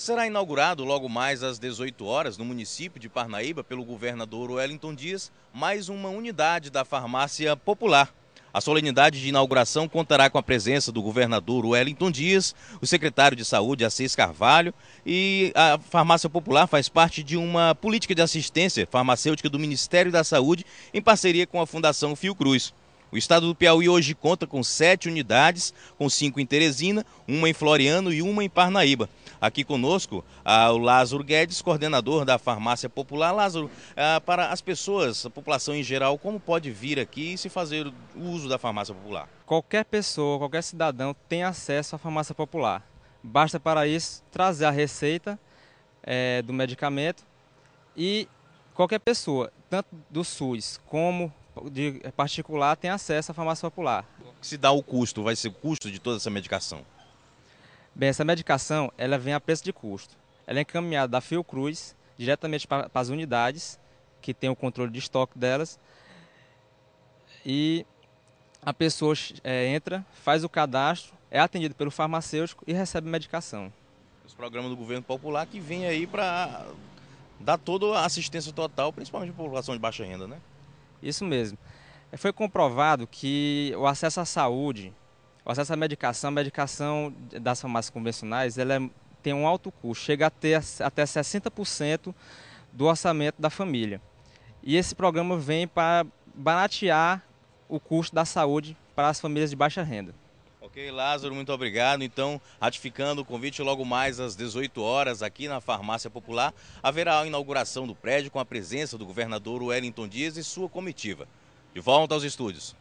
será inaugurado logo mais às 18 horas no município de Parnaíba pelo governador Wellington Dias mais uma unidade da farmácia popular. A solenidade de inauguração contará com a presença do governador Wellington Dias, o secretário de Saúde Assis Carvalho e a Farmácia Popular faz parte de uma política de assistência farmacêutica do Ministério da Saúde em parceria com a Fundação Fiocruz. O estado do Piauí hoje conta com sete unidades, com cinco em Teresina, uma em Floriano e uma em Parnaíba. Aqui conosco ah, o Lázaro Guedes, coordenador da Farmácia Popular. Lázaro, ah, para as pessoas, a população em geral, como pode vir aqui e se fazer o uso da farmácia popular? Qualquer pessoa, qualquer cidadão tem acesso à farmácia popular. Basta para isso trazer a receita é, do medicamento e qualquer pessoa, tanto do SUS como de é, particular tem acesso à farmácia popular. Se dá o custo, vai ser o custo de toda essa medicação? Bem, essa medicação ela vem a preço de custo. Ela é encaminhada da Fiocruz diretamente para, as unidades que tem o controle de estoque delas e a pessoa é, entra, faz o cadastro, é atendido pelo farmacêutico e recebe medicação. Os programas do governo popular que vêm aí para dar toda a assistência total, principalmente para a população de baixa renda, né? Isso mesmo. É, foi comprovado que o acesso à saúde, o acesso à medicação, a medicação das farmácias convencionais, ela é, tem um alto custo, chega a ter até 60% do orçamento da família. E esse programa vem para baratear o custo da saúde para as famílias de baixa renda. Ok, Lázaro, muito obrigado. Então, ratificando o convite, logo mais às 18 horas, aqui na Farmácia Popular, haverá a inauguração do prédio com a presença do governador Wellington Dias e sua comitiva. De volta aos estúdios.